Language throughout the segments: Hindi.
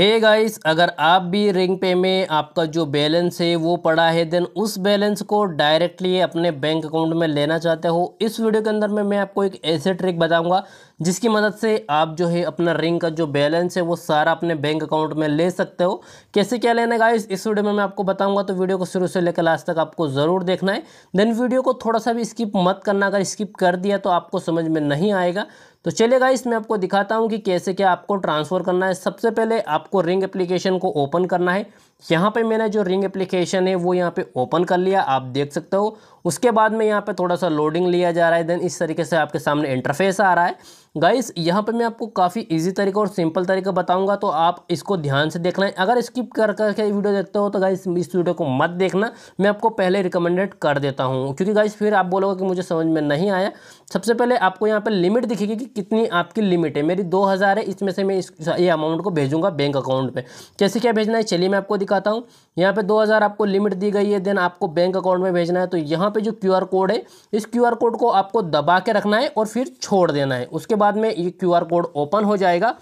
हे hey गाइस अगर आप भी रिंग पे में आपका जो बैलेंस है वो पड़ा है देन उस बैलेंस को डायरेक्टली अपने बैंक अकाउंट में लेना चाहते हो इस वीडियो के अंदर में मैं आपको एक ऐसे ट्रिक बताऊंगा जिसकी मदद से आप जो है अपना रिंग का जो बैलेंस है वो सारा अपने बैंक अकाउंट में ले सकते हो कैसे क्या लेना है गाइस इस वीडियो में मैं आपको बताऊँगा तो वीडियो को शुरू से लेकर लास्ट तक आपको ज़रूर देखना है देन वीडियो को थोड़ा सा भी स्किप मत करना अगर स्किप कर दिया तो आपको समझ में नहीं आएगा तो चलेगा इसमें आपको दिखाता हूँ कि कैसे क्या आपको ट्रांसफ़र करना है सबसे पहले आपको रिंग एप्लीकेशन को ओपन करना है यहाँ पे मैंने जो रिंग एप्लीकेशन है वो यहाँ पे ओपन कर लिया आप देख सकते हो उसके बाद में यहाँ पे थोड़ा सा लोडिंग लिया जा रहा है देन इस तरीके से आपके सामने इंटरफेस आ रहा है गाइस यहाँ पे मैं आपको काफ़ी इजी तरीका और सिंपल तरीके बताऊंगा तो आप इसको ध्यान से देखना है अगर स्किप कर करके वीडियो देखते हो तो गाइस इस वीडियो को मत देखना मैं आपको पहले रिकमेंडेड कर देता हूँ क्योंकि गाइस फिर आप बोलोगे कि मुझे समझ में नहीं आया सबसे पहले आपको यहाँ पर लिमिट दिखेगी कि कितनी आपकी लिमिट है मेरी दो हज़ार है इसमें से मैं इस ये अमाउंट को भेजूंगा बैंक अकाउंट पर कैसे क्या भेजना है चलिए मैं आपको दिखाता हूँ यहाँ पर दो आपको लिमिट दी गई है देन आपको बैंक अकाउंट में भेजना है तो यहाँ यहाँ पे जो क्यूआर कोड है इस क्यूआर कोड को आपको दबा के रखना है और फिर छोड़ देना है उसके बाद में ये क्यूआर कोड ओपन हो जाएगा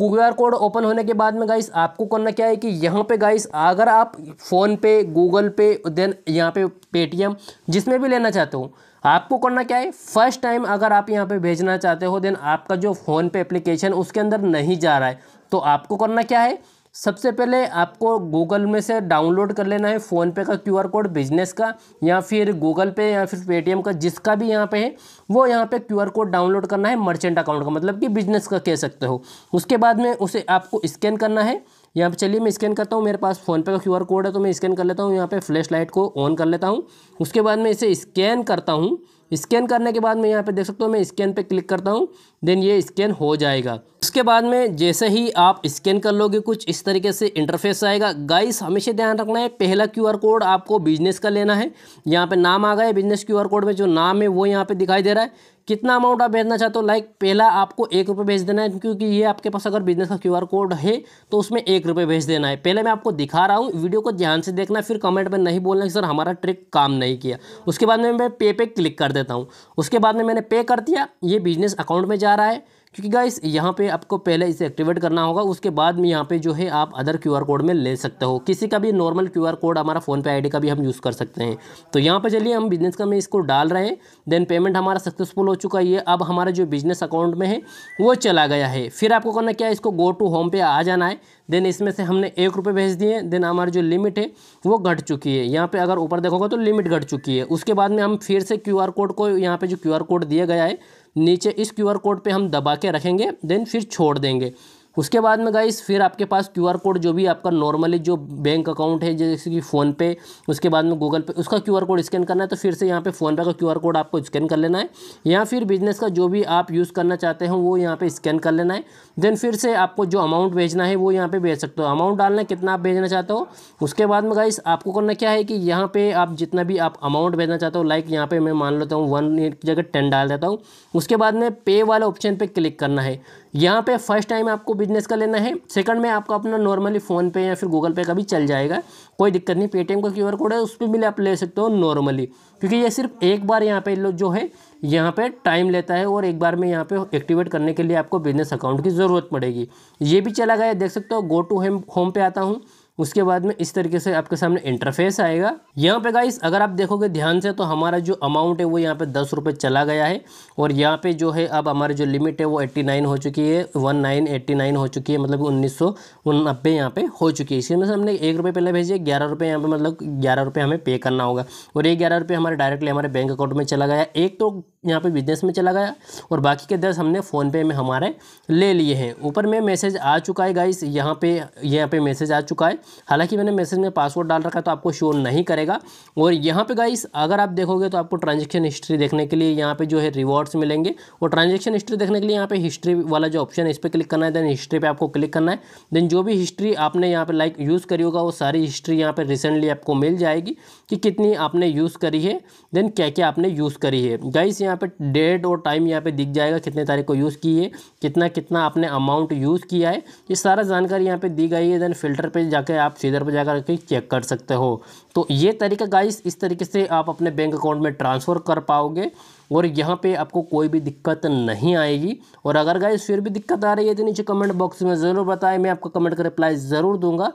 क्यू आर कोड ओपन होने के बाद में गाइस आपको करना क्या है कि यहाँ पे गाइस अगर आप फ़ोन पे गूगल पे देन यहाँ पे पेटीएम जिसमें भी लेना चाहते हो आपको करना क्या है फर्स्ट टाइम अगर आप यहाँ पे भेजना चाहते हो देन आपका जो फ़ोन पे एप्लीकेशन उसके अंदर नहीं जा रहा है तो आपको करना क्या है सबसे पहले आपको गूगल में से डाउनलोड कर लेना है फ़ोनपे का क्यूआर कोड बिजनेस का या फिर गूगल पे या फिर पेटीएम का जिसका भी यहाँ पे है वो यहाँ पे क्यूआर कोड डाउनलोड करना है मर्चेंट अकाउंट का मतलब कि बिजनेस का कह सकते हो उसके बाद में उसे आपको स्कैन करना है यहाँ पे चलिए मैं स्कैन करता हूँ मेरे पास फ़ोनपे का क्यू कोड है तो मैं स्कैन कर लेता हूँ यहाँ पर फ्लैश लाइट को ऑन कर लेता हूँ उसके बाद मैं इसे स्कैन करता हूँ स्कैन करने के बाद मैं यहाँ पे देख सकता हूँ मैं स्कैन पे क्लिक करता हूँ देन ये स्कैन हो जाएगा उसके बाद में जैसे ही आप स्कैन कर लोगे कुछ इस तरीके से इंटरफेस आएगा गाइस हमेशा ध्यान रखना है पहला क्यूआर कोड आपको बिजनेस का लेना है यहाँ पे नाम आ गया है बिजनेस क्यूआर कोड में जो नाम है वो यहाँ पे दिखाई दे रहा है कितना अमाउंट आप भेजना चाहते हो लाइक पहला आपको एक रुपये भेज देना है क्योंकि ये आपके पास अगर बिजनेस का क्यूआर कोड है तो उसमें एक रुपये भेज देना है पहले मैं आपको दिखा रहा हूँ वीडियो को ध्यान से देखना फिर कमेंट में नहीं बोलना कि सर हमारा ट्रिक काम नहीं किया उसके बाद में मैं पे पे क्लिक कर देता हूँ उसके बाद में मैंने पे कर दिया ये बिजनेस अकाउंट में जा रहा है क्योंकि गाइस यहाँ पे आपको पहले इसे एक्टिवेट करना होगा उसके बाद में यहाँ पे जो है आप अदर क्यू कोड में ले सकते हो किसी का भी नॉर्मल क्यू कोड हमारा फ़ोनपे डी का भी हम यूज़ कर सकते हैं तो यहाँ पर चलिए हम बिजनेस का में इसको डाल रहे हैं देन पेमेंट हमारा सक्सेसफुल हो चुका है अब हमारा जो बिजनेस अकाउंट में है वो चला गया है फिर आपको करना क्या है इसको गो टू होम पे आ जाना है देन इसमें से हमने एक रुपये भेज दिए देन हमारी जो लिमिट है वो घट चुकी है यहाँ पे अगर ऊपर देखोगे तो लिमिट घट चुकी है उसके बाद में हम फिर से क्यूआर कोड को यहाँ पे जो क्यूआर कोड दिया गया है नीचे इस क्यू कोड पर हम दबा के रखेंगे देन फिर छोड़ देंगे उसके बाद में गाइस फिर आपके पास क्यूआर कोड जो भी आपका नॉर्मली जो बैंक अकाउंट है जैसे कि फ़ोनपे उसके बाद में गूगल पे उसका क्यूआर कोड स्कैन करना है तो फिर से यहाँ पे फ़ोनपे का क्यूआर कोड आपको स्कैन कर लेना है या फिर बिजनेस का जो भी आप यूज़ करना चाहते हो वो यहाँ पर स्कैन कर लेना है देन फिर से आपको जो अमाउंट भेजना है वो यहाँ पर भेज सकते हो अमाउंट डालना कितना आप भेजना चाहते हो उसके बाद में गाइस आपको करना क्या है कि यहाँ पर आप जितना भी आप अमाउंट भेजना चाहते हो लाइक यहाँ पर मैं मान लेता हूँ वन जगह टेन डाल देता हूँ उसके बाद में पे वाले ऑप्शन पर क्लिक करना है यहाँ पे फर्स्ट टाइम आपको बिजनेस का लेना है सेकंड में आपका अपना नॉर्मली फ़ोन पे या फिर गूगल पे का भी चल जाएगा कोई दिक्कत नहीं पेटीएम का क्यू कोड है उस पर भी आप ले सकते हो नॉर्मली क्योंकि ये सिर्फ एक बार यहाँ पे जो है यहाँ पे टाइम लेता है और एक बार में यहाँ पे एक्टिवेट करने के लिए आपको बिजनेस अकाउंट की ज़रूरत पड़ेगी ये भी चला गया देख सकते हो गो टू होम पे आता हूँ उसके बाद में इस तरीके से आपके सामने इंटरफेस आएगा यहाँ पे गाइस अगर आप देखोगे ध्यान से तो हमारा जो अमाउंट है वो यहाँ पे दस रुपये चला गया है और यहाँ पे जो है अब हमारी जो लिमिट है वो एट्टी नाइन हो चुकी है वन नाइन एट्टी नाइन हो चुकी है मतलब उन्नीस सौ नब्बे यहाँ पे हो चुकी है इसी में से हमने एक रुपये पहले भेजिए ग्यारह रुपये यहाँ पर मतलब ग्यारह रुपये हमें पे करना होगा और ये ग्यारह रुपये हमारे डायरेक्टली हमारे बैंक अकाउंट में चला गया एक तो यहाँ पर बिजनेस में चला गया और बाकी के दस हमने फ़ोनपे में हमारे ले लिए हैं ऊपर में मैसेज आ चुका है गाइस यहाँ पे यहाँ पर मैसेज आ चुका है हालांकि मैंने मैसेज में पासवर्ड डाल रखा है तो आपको शो नहीं करेगा और यहाँ पे गाइस अगर आप देखोगे तो आपको ट्रांजेक्शन हिस्ट्री देखने के लिए यहाँ पे जो है रिवॉर्ड्स मिलेंगे और ट्रांजेक्शन हिस्ट्री देखने के लिए यहाँ पे हिस्ट्री वाला जो ऑप्शन है इस पर क्लिक करना है देन हिस्ट्री पर आपको क्लिक करना है देन जो भी हिस्ट्री आपने यहाँ पर लाइक यूज़ करी होगा वो सारी हिस्ट्री यहाँ पर रिसेंटली आपको मिल जाएगी कि कितनी आपने यूज़ करी है देन क्या क्या आपने यूज़ करी है गाइस यहाँ पर डेट और टाइम यहाँ पर दिख जाएगा कितने तारीख को यूज़ की है कितना कितना आपने अमाउंट यूज़ किया है ये सारा जानकारी यहाँ पे दी गई है देन फिल्टर पे जाकर है आप सीधर पर जाकर के चेक कर सकते हो तो ये तरीका गाइस इस तरीके से आप अपने बैंक अकाउंट में ट्रांसफ़र कर पाओगे और यहाँ पे आपको कोई भी दिक्कत नहीं आएगी और अगर गाइस फिर भी दिक्कत आ रही है तो नीचे कमेंट बॉक्स में ज़रूर बताएं मैं आपका कमेंट का रिप्लाई ज़रूर दूंगा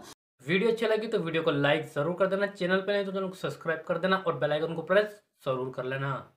वीडियो अच्छी लगी तो वीडियो को लाइक ज़रूर कर देना चैनल पर नहीं तो चैनल को सब्सक्राइब कर देना और बेलाइकन को प्रेस ज़रूर कर लेना